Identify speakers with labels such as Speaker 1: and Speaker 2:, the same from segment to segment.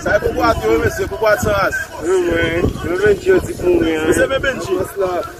Speaker 1: Sa e koukou ati wè mè se, koukou ati sa as. Mè mwen, mè bènji yo ti pou mè an. Mè se mè bènji.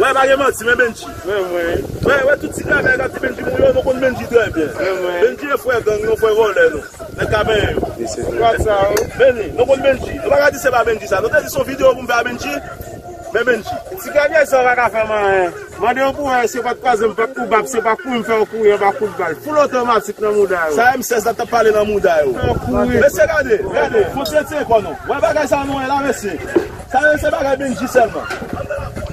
Speaker 1: Wè bagè mò si mè bènji. Mè mwen. Wè wè tout si kèmè yon gati bènji pou mè yo, mò koun mènji dwey pè. Mè mwen. Bènji e fwe gangi, nò fwe rolè nou. Nè kèmè yon. Mè mwen. Mè mwen. Mè mwen. Mè mwen. Mè mwen. Mè mwen. Mè mwen. Mè mwen. Mè mwen. Mè mwen. Mè Mwen eh, eh, se genye sou gwa ka fèman e Mwen de ou pou wè se pat kwa zem pe kou bap se pa kou yon fe wak kou yon pa kou kbal Foul ou te map sit nan mouda yo Sa yon se zata pale nan mouda yo Mwen se gade, gade, fote te konon Wè ba gwa sa moun yon eh, la mwen se Sa yon se ba gwa bingji selman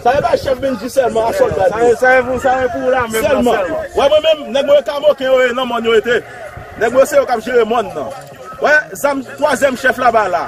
Speaker 1: Sa yon ba chef bingji selman asol bade Sa yon pou lan mwen selman Wè mwen men, neg mwen kamoke yo e nan moun yo ete Neg mwen se yo kapje yo moun nan Wè, zan kwa zem chef la ba la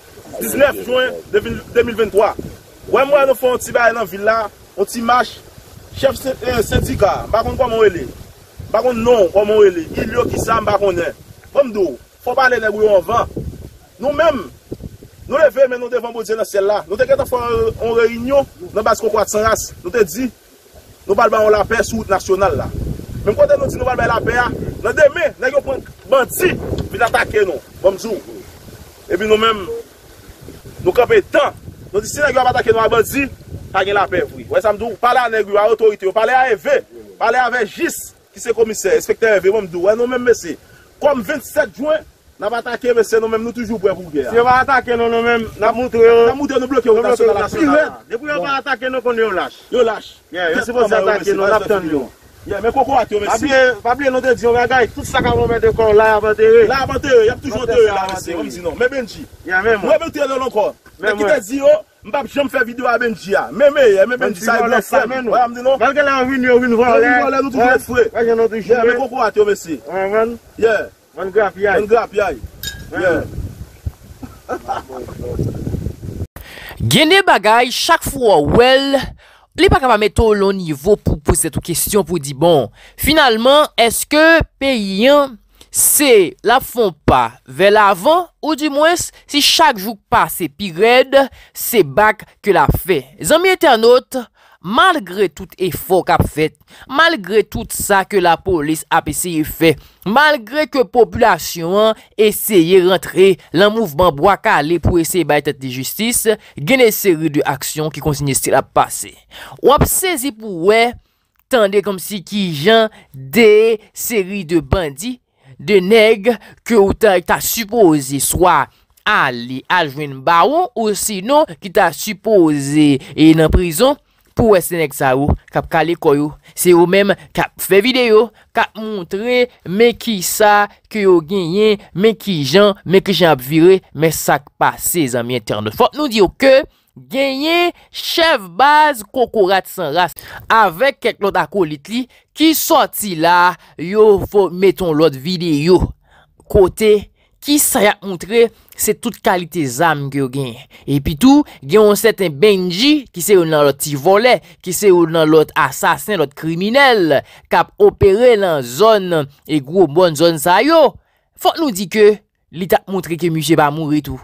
Speaker 1: 19 Juin 2023 Ouè mwen nou fò an ti bay nan villa An ti mash Chef Sendika, Bakon Kwa Mweli Bakon Non, Kwa Mweli Ilyo Kisam, Bakon Nye Fò bale nan gwe yon van Nou mèm, nou le ve men nou te vambodze nan sè la Nou te ketan fò an reyinyon Nan bas kon kwa tsangas Nou te di, nou bal bayon la pe sou ou t nasyonal la Mèm kwa te nou ti nou bal bayon la pe ya Nou de men, nan yon pwant si Vi l'atake nou, bom zou E bi nou mèm Nou kapè tan, nou di si negri w ap atake nou a banzi, kagè la pe. Ouè samdou, pale a negri, a otorite, pale a evè, pale a vejis ki se komiser, espekte evè, ouè nou mèm mèsi. Kom 27 juan, nan ap atake mèsi, nou mèm nou toujou pou e pou gè. Si yo ap atake nou, nan moutè nou blokè ou, nan moutè nou blokè ou. Ne pou yo ap atake nou kon yo lache. Yo lache. Yo se fòsi atake nou, lap tan yo. Ye, men koko wate yo men si. Ableye, ableye, noten ziyon, wey gayi. Tout sakaron men de kon la, la bante wey. La bante wey, yap toujante wey la men si, kon vizinon. Mè benji. Ya mè mò. Mè bante yo lò kon. Mè mè. Ekite ziyon, mbap jom fe video a benji ya. Mè mè, ya mè benji. Mè mè mè, sa yon la sa. Mè mè mè mè. Wè mè mè mè. Mè mè mè mè mè mè. Ya mè koko wate yo men si. Mè mè mè.
Speaker 2: Ye. Mè mè m Ple pa ka pa mette ou lon nivou pou pou se tou kestyon pou di bon. Finalman, eske pe yon se la fon pa ve la avan ou di mwes si chak jouk pa se pi gred, se bak ke la fe. Zan mi ete anot? Malgre tout e fok ap fet, malgre tout sa ke la polis ap eseye fe, malgre ke populasyon eseye rentre la mouvman Bwakale pou eseye baye tete de justis, gen e seri de aksyon ki konsigne se la pase. Ou ap seze pou we, tende kom si ki jan de seri de bandi, de neg, ke ou ta e ta supose swa ali aljwen ba ou, ou sino ki ta supose e nan prizon, Pou wese nek sa ou, kap kale koyou, se ou mem, kap fe video, kap montre, me ki sa, ki yo genyen, me ki jan, me ki jan ap vire, me sak pase zami internet. Fote nou diyo ke, genyen, chev baz, konkourat san ras, avek kek lot akolit li, ki soti la, yo fote meton lot video, kote... Ki sa ya moun tre se tout kalite zam ge gen. E pi tou gen yon seten benji ki se yon nan lot ti vole, ki se yon nan lot asasin, lot kriminel. Kap opere lan zon e gro bon zon sa yo. Fok nou di ke li ta moun tre ke mi che pa moun re tou.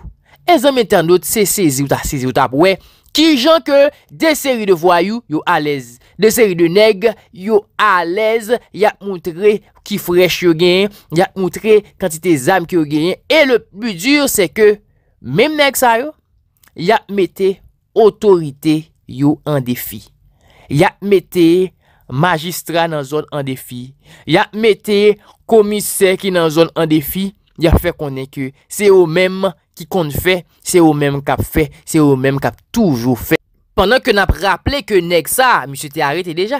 Speaker 2: E zon men ten dot se sezi ou ta sezi ou ta pouen. Ki jan ke de seri de voyou yo alez. De seri de neg yo a lez, ya moutre ki fresh yo gen, ya moutre kantite zam ki yo gen. E le bu dur se ke, menm neg sa yo, ya mette otorite yo an defi. Ya mette magistra nan zon an defi. Ya mette komise ki nan zon an defi. Ya fe konen ke, se yo menm ki kon fe, se yo menm kap fe, se yo menm kap toujou fe. Pendan ke na praple ke neg sa, misyo te arete deja.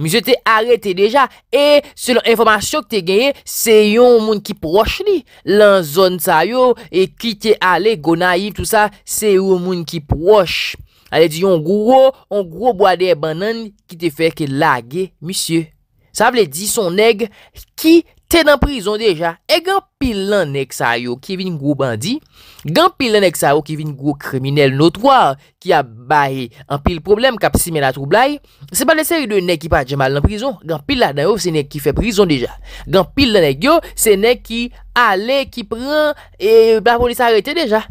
Speaker 2: Misyo te arete deja, e selon informasyon ke te genye, se yon moun ki proche li. Lan zon sa yo, e ki te ale, go na yiv tout sa, se yon moun ki proche. Ale di yon gro, yon gro boade banan, ki te feke lage, misyo. Sa vle di son neg, ki, ki, Se nan prizon deja, e gan pil la nek sa yo ki vin gro bandi, gan pil la nek sa yo ki vin gro kriminel notwa, ki a bayi an pil problem kap si mena troublai, se pa le seri de nek ki pa djemal nan prizon, gan pil la dan yo se nek ki fe prizon deja. Gan pil la nek yo, se nek ki ale, ki pren, e la polis a rete deja.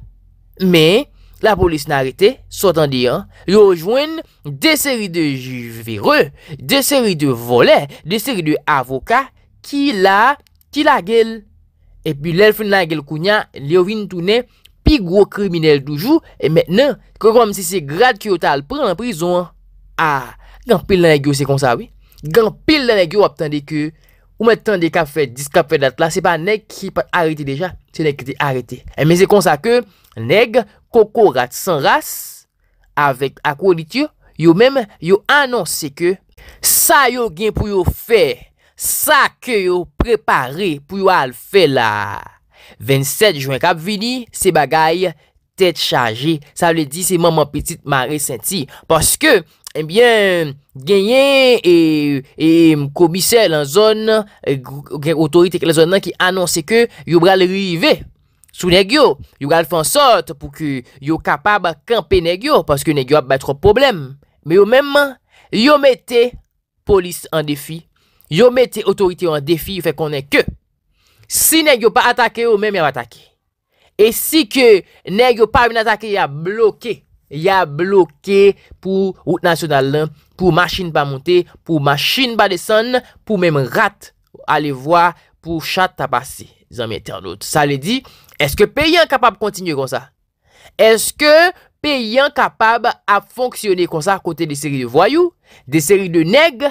Speaker 2: Me, la polis na rete, sotan diyan, yo jwen de seri de jivire, de seri de vole, de seri de avoka, ki la, ki la gel. E pi lèl fè nan gel kounya, leo vin toune, pi gro kriminel toujou, e mètnen, kò kom si se grad ki otal, pren nan prizon. Ah, gan pil nan e gyo se kon sa, gan pil nan e gyo wap tande ke, ou mèt tande ka fèd, dis ka fèd dat la, se pa nèk ki pat arete deja, se nèk ki te arete. E mèt se kon sa ke, nèk, koko rat san ras, avèk akou lit yo, yo mèm, yo anons se ke, sa yo gen pou yo fèr, Sa ke yo prepare pou yo al fe la. 27 juen kap vini, se bagay tet chaje. Sa wle di se maman petit mare senti. Paske, ebyen, eh genyen e komise l an zon eh, nan ki anonse ke yo bral rive sou negyo. Yo bral fonsot pou ki yo kapab kampe negyo. Paske negyo ap betro problem. Me yo menman, yo mette polis an defi. yo mette otorite yo an defi, fe konen ke, si neg yo pa atake, yo men men atake. E si ke neg yo pa men atake, ya bloke, ya bloke pou out nasyonal lan, pou maschine pa monte, pou maschine pa desen, pou men men rate, pou ale vwa, pou chat tapase, zan men ten anot. Sa le di, eske pe yon kapab kontinye kon sa? Eske pe yon kapab a fonksyonne kon sa kote de seri de voyou, de seri de neg,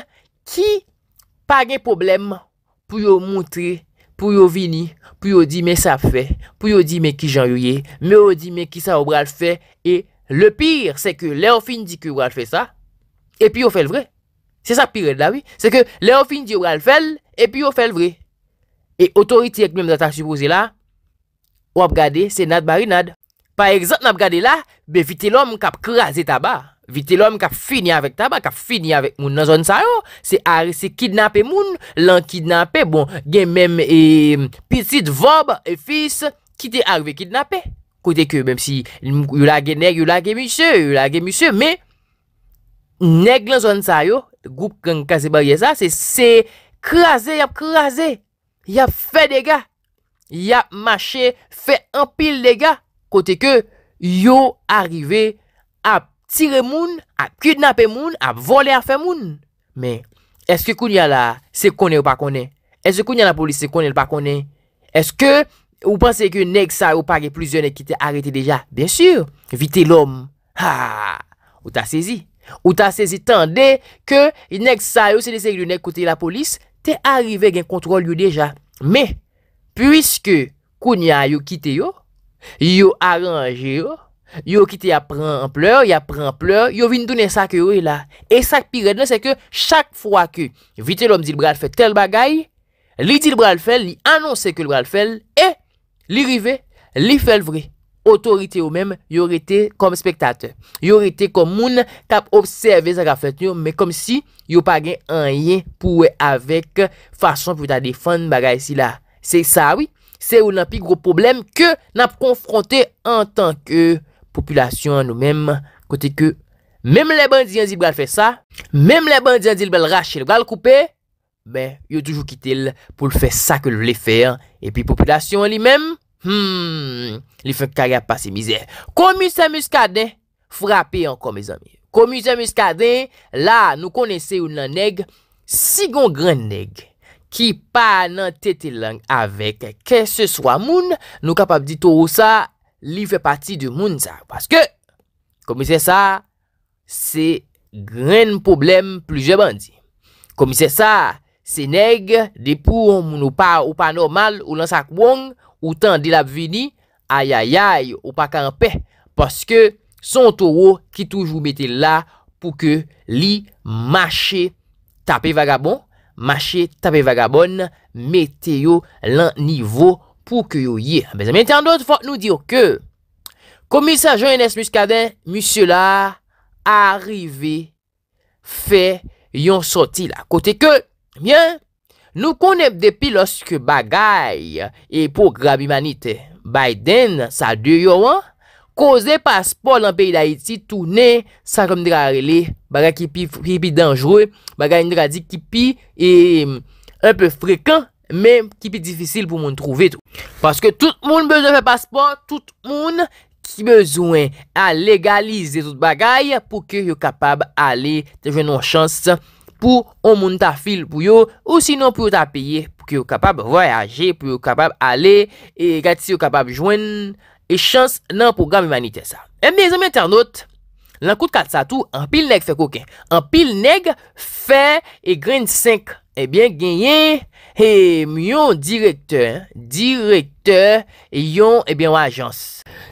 Speaker 2: ki, Pa gen problem pou yo montre, pou yo vini, pou yo di me sa fe, pou yo di me ki jan yoye, me yo di me ki sa ou bral fe. Et le pire, se ke le ou fin di ki ou bral fe sa, et pi ou fe l vre. Se sa pire la, oui, se ke le ou fin di ou bral fel, et pi ou fe l vre. Et autorite ek mwen mwen ta supoze la, ou ap gade, se nad bari nad. Par exemple, ap gade la, be fiti l om kap krasi taba. Vite lòm ka fini avèk tabak, ka fini avèk moun nan zon sa yo, se ari se kidnapè moun, lan kidnapè, bon, gen mèm e pilsit vob e fis ki te arive kidnapè. Kote ke, mèm si yon lage neg, yon lage misye, yon lage misye, me neg nan zon sa yo, goup gen Kazibar Yeza, se se krasè, yap krasè, yap fè dega, yap mâche, fè anpil dega, kote ke, yo arive ap Tire moun, a kudnap moun, a vole a fe moun. Men, eske koun ya la se kone ou pa kone? Eske koun ya la polis se kone ou pa kone? Eske ou panse ke nek sa yo pa ge plizyon e ki te arete deja? Ben sur, vite l'om. Ha, ou ta sezi. Ou ta sezi tan de ke nek sa yo se dese yo nek kote la polis, te arrive gen kontrol yo deja. Men, pwiske koun ya yo kite yo, yo aranje yo, Yow ki te apren pleur, yow apren pleur, yow vin dounen sa ke yow e la. E sa pi redne se ke chak fwa ke vite lom di l bral fe tel bagay, li di l bral fel, li anons se ke l bral fel, e li rive, li fel vre. Otorite yow menm yow rete kom spektate. Yow rete kom moun kap observe zaga fet yow, me kom si yow pa gen anye pou e avek fason pou ta defan bagay si la. Se sa wii, se yow nan pi gro problem ke nan konfronte an tanke yow. Populasyon nou mèm kote ke mèm lè bandyan zil bral fè sa, mèm lè bandyan zil bel rache lè bral koupe, ben yon toujou kitel pou l fè sa ke l vle fè, epi populasyon li mèm, hmm, li fè kagap pa se mizè. Komisè muskade, frapè an komisè mi. Komisè muskade, la nou konese yon nan neg, sigon gran neg, ki pa nan tete lang avèk kè se swa moun nou kapap di to ou sa, Li fè pati di moun sa. Paske, komi se sa, se gren problem pluje bandi. Komi se sa, se neg depou moun ou pa ou pa normal ou lan sak wong. Ou tan dilap vini, ayayay ou pa kanpe. Paske, son towo ki toujou mette la pou ke li mache tape vagabon. Mache tape vagabon, mette yo lan nivou. pou ke yoye. Mwen te an do te fote nou diyo ke, komisajon NS Muscadin, monsye la, arive, fe, yon soti la. Kote ke, mwen, nou konep depi loske bagay, e pou grab imanite, Biden, sa de yoye, koze paspol an peyi la iti, toune, sa kom de garele, bagay ki pi dangjwe, bagay ni radik ki pi, e, un pe frekant, Men, ki pi difisil pou moun trouve tou. Paske tout moun bezwen fè pasport, tout moun ki bezwen a legalize tout bagay, pou ke yo kapab ale, te venon chans pou on moun ta fil pou yo, ou sinon pou yo ta peye, pou ke yo kapab voyaje, pou yo kapab ale, e gati yo kapab jwen, e chans nan program imanite sa. E mbez, mbez, mbez, ternot, lankout kat sa tou, an pil neg fè koken. An pil neg fè e green sink fè. Ebyen eh genyen, e myon direkter, direkter, e yon ebyen eh wajans.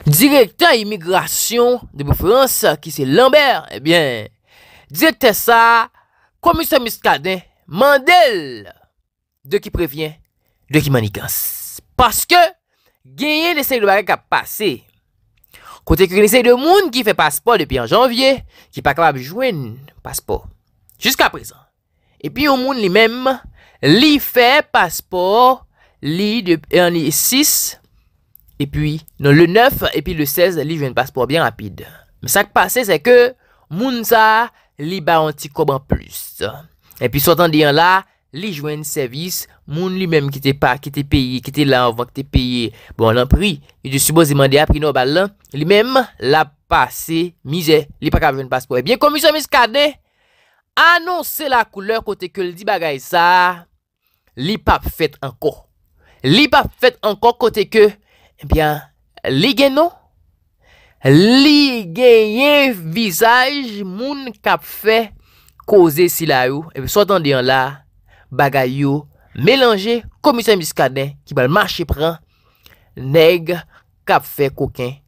Speaker 2: Direkter emigrasyon de bou Frans, ki se lamber, ebyen, eh direkter sa, komisor miskaden, mandel, de ki prevyen, de ki manikans. Paske, genyen leseye de bagay ka pase. Kote kwen leseye de moun ki fe paspo depi an janvye, ki pa kabab jwen paspo, jiska prezan. Epi ou moun li mem, li fe paspor, euh, li 6, epi non, le 9, epi le 16, li jwen paspor. Bien rapide. Sa k pase, se ke moun sa, li ba antikoban plus. Epi sotan diyan la, li jwen servis, moun li mem ki te pa, ki te peye, ki te la avan, ki te peye. Bon, an pri, li de subozimande apri nou balan, li mem la pase, mize, li pa ka jwen paspor. Ebyen komisyon mis kadey? Anonsè la kouleur kote ke li di bagay sa, li pap fèt anko. Li pap fèt anko kote ke, ebyan, li geno, li genyen vizaj moun kap fèt koze si la yo. Ebyan, eh sotan diyan la, bagay yo, melange komisyen biskaden ki bal mache pran, neg kap fèt koken.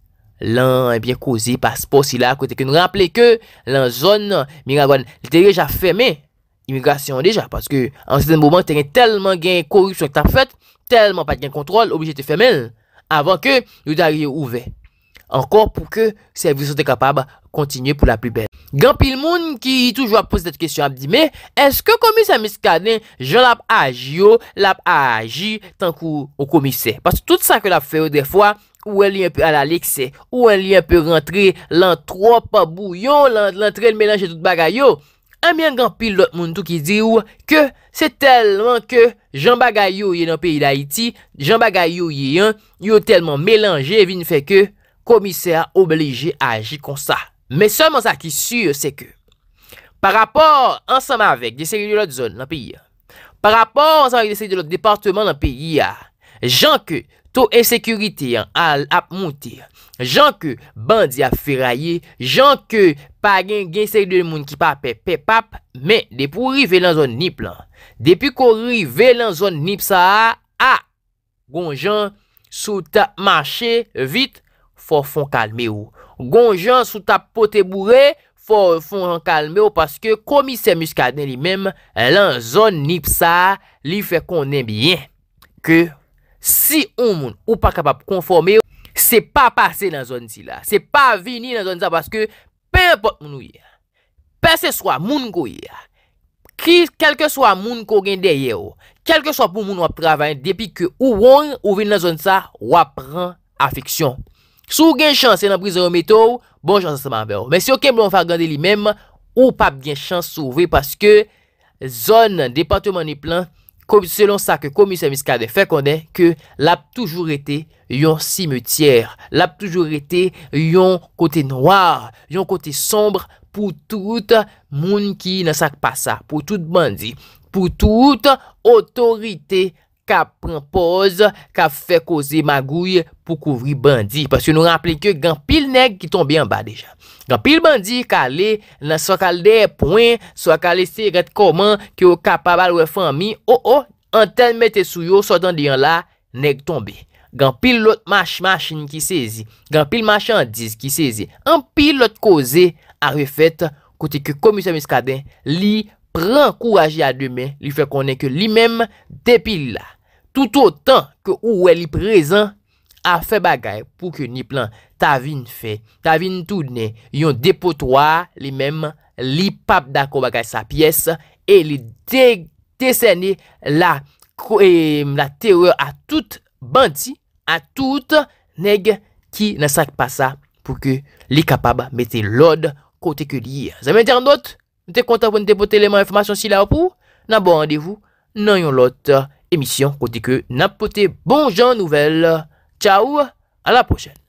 Speaker 2: Lan, ebyen kouzi, paspo si la, kote ke nou rample ke lan zon, miragon, li te reja feme, imigrasyon deja, paske an seden mouman te gen telman gen korupsyon ki ta fet, telman pat gen kontrol, obje te feme, avan ke yo ta reye ouve, ankon pou ke servisyon te kapab kontinye pou la pibe. Gan pil moun ki toujwa pose dete kisyon, ap di me, eske komise miskade, jan lap aji yo, lap aji, tankou o komise, paske tout sa ke lap feyo defwa, ou an li an pe alalikse, ou an li an pe rentre lantropa bouyon, lantre l melange tout bagay yo, an mi an gampil lot moun tou ki di ou, ke se telman ke jan bagay yo ye nan peyi la iti, jan bagay yo ye yon, yo telman melange, evi n feke komise a oblije a agi konsa. Me sa monsa ki su yo se ke, par rapor ansam avek de se yon lot zon nan peyi ya, par rapor ansam avek de se yon lot departman nan peyi ya, jan ke moun To esekurite an al ap moutir. Jan ke bandi ap fira ye, jan ke pa gen gen sek de moun ki pa pe pe pap, men depo rive lan zon nip lan. Depi ko rive lan zon nip sa a, a, gon jan sou ta mache vit, fo fon kalme ou. Gon jan sou ta pote bourre, fo fon kalme ou, paske komi se muskaden li menm, lan zon nip sa a, li fe konen biyen, ke, Si ou moun ou pa kapap konforme, se pa pase nan zon ti la. Se pa vini nan zon ti la, paske pe apote moun ou ye. Pese swa moun kou ye. Kelke swa moun kou gen deye yo. Kelke swa pou moun wap travan, depi ke ou wong ou vini nan zon ti la, wap ran afiksyon. Sou gen chanse nan brise ou meto, bon chanse seman veyo. Men si yo kem pou an fa gande li mem, ou pap gen chanse sou vey. Paske zon, departement ni plan, Selon sa ke komisyon miskade fè konè ke l ap toujou rete yon simetier, l ap toujou rete yon kote noar, yon kote sombre pou tout moun ki nan sak pa sa, pou tout bandi, pou tout otorite moun. ka pren pose, ka fe koze magouye pou kouvri bandi. Pas yo nou rample ke, gan pil neg ki tombe yon ba deja. Gan pil bandi ka le, nan so kalde pouen, so kalde se ret koman, ki yo kapabal wef anmi, o oh, o, oh, an tel mette sou yo, so dan diyon la, neg tombe. Gan pil lot mash mashin ki sezi, gan pil mashandiz ki sezi, an pil lot koze, a refet, kote ke komisyon miskaden, li pren kouwaje a demen, li fe konen ke li menm depil la. tout otan ke ou we li prezen a fe bagay pou ke ni plan ta vin fe, ta vin tout ne yon depotwa li mem, li pap da kon bagay sa piyes, e li deseni la teror a tout banti, a tout neg ki nan sak pa sa pou ke li kapab mette lode kote ke liye. Zeme te an dot? Nte konta pou nte pot eleman informasyon si la wapou? Nan bon andevou, nan yon lote. émission, côté que n'importe bon nouvelles. nouvelle. Ciao, à la prochaine.